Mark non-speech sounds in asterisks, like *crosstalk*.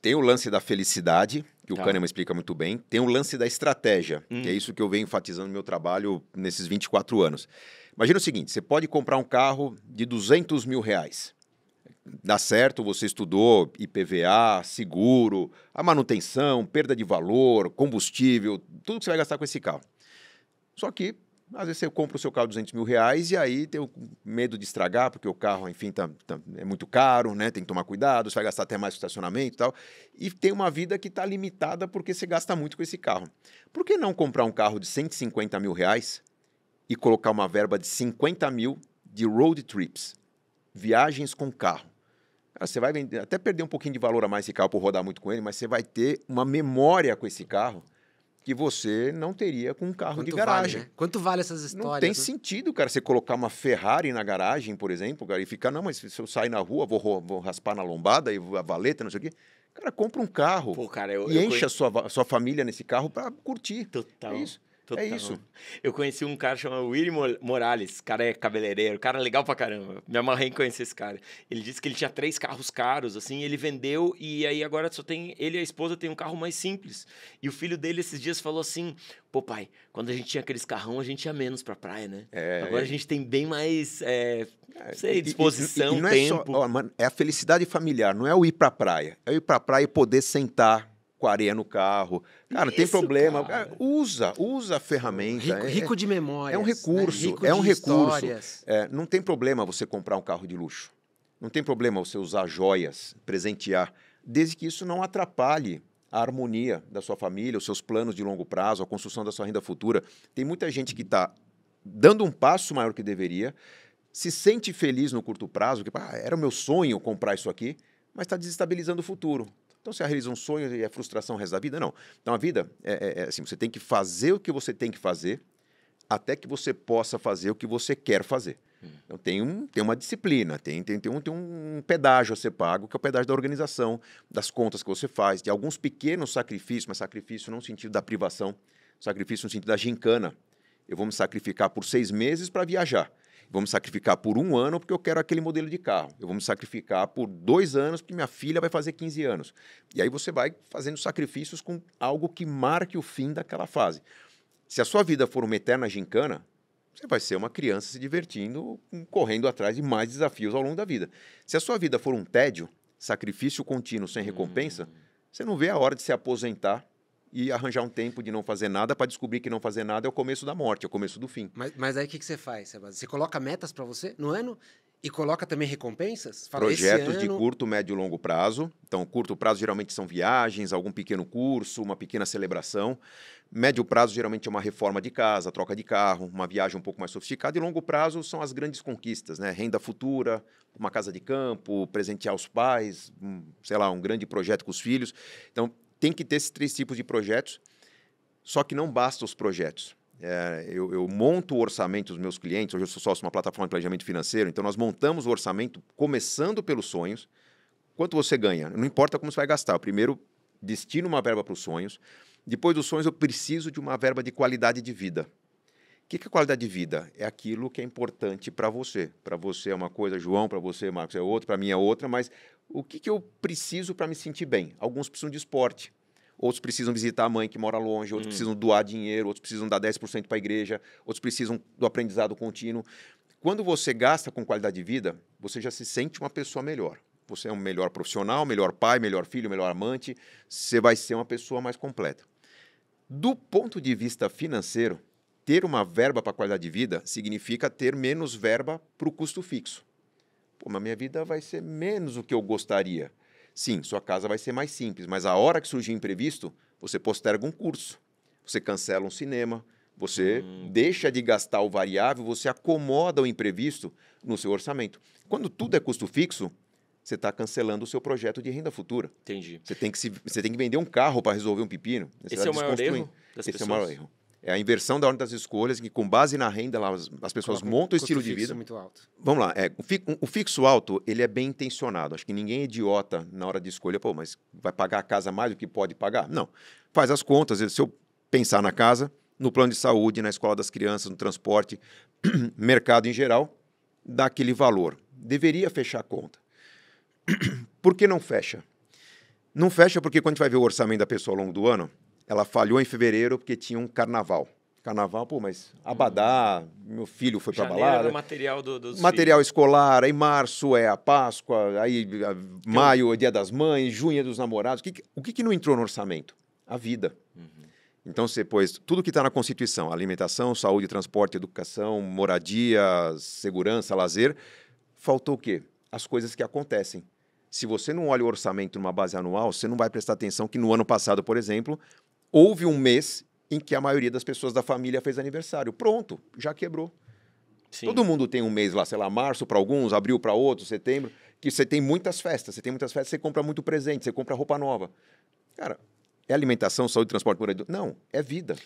Tem o lance da felicidade, que o tá. Kahneman explica muito bem. Tem o lance da estratégia, hum. que é hum. isso que eu venho enfatizando no meu trabalho nesses 24 anos. Imagina o seguinte, você pode comprar um carro de 200 mil reais. Dá certo, você estudou IPVA, seguro, a manutenção, perda de valor, combustível, tudo que você vai gastar com esse carro. Só que às vezes você compra o seu carro 200 mil reais e aí tem o medo de estragar, porque o carro, enfim, tá, tá, é muito caro, né? Tem que tomar cuidado, você vai gastar até mais com estacionamento e tal. E tem uma vida que está limitada porque você gasta muito com esse carro. Por que não comprar um carro de 150 mil reais e colocar uma verba de 50 mil de road trips, viagens com carro? Você vai vender, até perder um pouquinho de valor a mais esse carro por rodar muito com ele, mas você vai ter uma memória com esse carro que você não teria com um carro Quanto de garagem. Vale, né? Quanto vale essas histórias? Não tem né? sentido, cara, você colocar uma Ferrari na garagem, por exemplo, cara, e ficar, não, mas se eu sair na rua, vou, vou raspar na lombada e a valeta, não sei o quê. Cara, compra um carro Pô, cara, eu, e eu enche conhe... a sua, a sua família nesse carro para curtir. Total. É isso. É Total. É isso. Eu conheci um cara chamado Willy Morales, cara é cabeleireiro, cara legal pra caramba. Me amarrei em conhecer esse cara. Ele disse que ele tinha três carros caros, assim, ele vendeu e aí agora só tem ele e a esposa tem um carro mais simples. E o filho dele esses dias falou assim: pô, pai, quando a gente tinha aqueles carrão, a gente ia menos pra praia, né? É, agora é... a gente tem bem mais, é, não é, sei, disposição, e, e, e, não tempo. É, só, ó, mano, é a felicidade familiar, não é o ir pra praia, é o ir pra praia e poder sentar Quareia no carro. Cara, Isso, tem problema. Cara. É, usa, usa a ferramenta. Rico, é, rico é, de memória. É um né? recurso. Né? É um recurso. É, não tem problema você comprar um carro de luxo. Não tem problema você usar joias, presentear, desde que isso não atrapalhe a harmonia da sua família, os seus planos de longo prazo, a construção da sua renda futura. Tem muita gente que está dando um passo maior que deveria, se sente feliz no curto prazo, que ah, era o meu sonho comprar isso aqui, mas está desestabilizando o futuro. Então você realiza um sonho e a frustração resta da vida? Não. Então a vida é, é, é, assim: você tem que fazer o que você tem que fazer até que você possa fazer o que você quer fazer. Hum. Então tem, um, tem uma disciplina, tem, tem, tem, um, tem um pedágio a ser pago, que é o pedágio da organização, das contas que você faz, de alguns pequenos sacrifícios, mas sacrifício não no sentido da privação, sacrifício no sentido da gincana. Eu vou me sacrificar por seis meses para viajar vou me sacrificar por um ano porque eu quero aquele modelo de carro. Eu vou me sacrificar por dois anos porque minha filha vai fazer 15 anos. E aí você vai fazendo sacrifícios com algo que marque o fim daquela fase. Se a sua vida for uma eterna gincana, você vai ser uma criança se divertindo, correndo atrás de mais desafios ao longo da vida. Se a sua vida for um tédio, sacrifício contínuo sem recompensa, hum. você não vê a hora de se aposentar e arranjar um tempo de não fazer nada para descobrir que não fazer nada é o começo da morte, é o começo do fim. Mas, mas aí o que, que você faz, Sebastião? Você coloca metas para você no ano e coloca também recompensas? Fala, Projetos ano... de curto, médio e longo prazo. Então, curto prazo geralmente são viagens, algum pequeno curso, uma pequena celebração. Médio prazo geralmente é uma reforma de casa, troca de carro, uma viagem um pouco mais sofisticada. E longo prazo são as grandes conquistas, né? Renda futura, uma casa de campo, presentear os pais, um, sei lá, um grande projeto com os filhos. Então, tem que ter esses três tipos de projetos, só que não basta os projetos. É, eu, eu, monto o orçamento dos meus clientes, hoje eu sou sócio de uma plataforma de planejamento financeiro, então nós montamos o orçamento começando pelos sonhos. Quanto você ganha? Não importa como você vai gastar. Eu primeiro destino uma verba para os sonhos. Depois dos sonhos, eu preciso de uma verba de qualidade de vida. O que é qualidade de vida? É aquilo que é importante para você. Para você é uma coisa, João, para você, é Marcos, é outra, para mim é outra, mas o que, que eu preciso para me sentir bem? Alguns precisam de esporte, outros precisam visitar a mãe que mora longe, outros hum. precisam doar dinheiro, outros precisam dar 10% para a igreja, outros precisam do aprendizado contínuo. Quando você gasta com qualidade de vida, você já se sente uma pessoa melhor. Você é um melhor profissional, melhor pai, melhor filho, melhor amante, você vai ser uma pessoa mais completa. Do ponto de vista financeiro, ter uma verba para qualidade de vida significa ter menos verba para o custo fixo. Pô, mas minha vida vai ser menos do que eu gostaria. Sim, sua casa vai ser mais simples, mas a hora que surgir imprevisto, você posterga um curso, você cancela um cinema, você hum. deixa de gastar o variável, você acomoda o imprevisto no seu orçamento. Quando tudo é custo fixo, você está cancelando o seu projeto de renda futura. Entendi. Você tem que, se, você tem que vender um carro para resolver um pepino. Você Esse tá é o maior erro das Esse é o maior erro é a inversão da ordem das escolhas, que com base na renda lá, as, as pessoas Coloca montam o estilo de vida. muito alto. Vamos lá, é, o, fixo alto, ele é bem intencionado. Acho que ninguém é idiota na hora de escolha, pô, mas vai pagar a casa mais do que pode pagar? Não. Faz as contas, se eu pensar na casa, no plano de saúde, na escola das crianças, no transporte, *clears throat* mercado em geral, dá aquele valor. Deveria fechar a conta. *clears throat* Por que não fecha? Não fecha porque quando a gente vai ver o orçamento da pessoa ao longo do ano, ela falhou em fevereiro porque tinha um carnaval. Carnaval, pô, mas Abadá, meu filho foi para balada. o material do, dos Material filhos. escolar, aí março é a Páscoa, aí a, eh, maio é o Dia das Mães, junho é dos namorados. O que, o que, que não entrou no orçamento? A vida. Uhum. Então você pôs tudo que está na Constituição: alimentação, saúde, transporte, educação, moradia, segurança, lazer. Faltou o quê? As coisas que acontecem. Se você não olha o orçamento numa base anual, você não vai prestar atenção que no ano passado, por exemplo, houve um mês em que a maioria das pessoas da família fez aniversário. Pronto, já quebrou. Sim. Todo mundo tem um mês lá, sei lá, março para alguns, abril para outros, setembro, que você tem muitas festas, você tem muitas festas, você compra muito presente, você compra roupa nova. Cara, é alimentação, saúde, transporte, moradia? Não, é vida.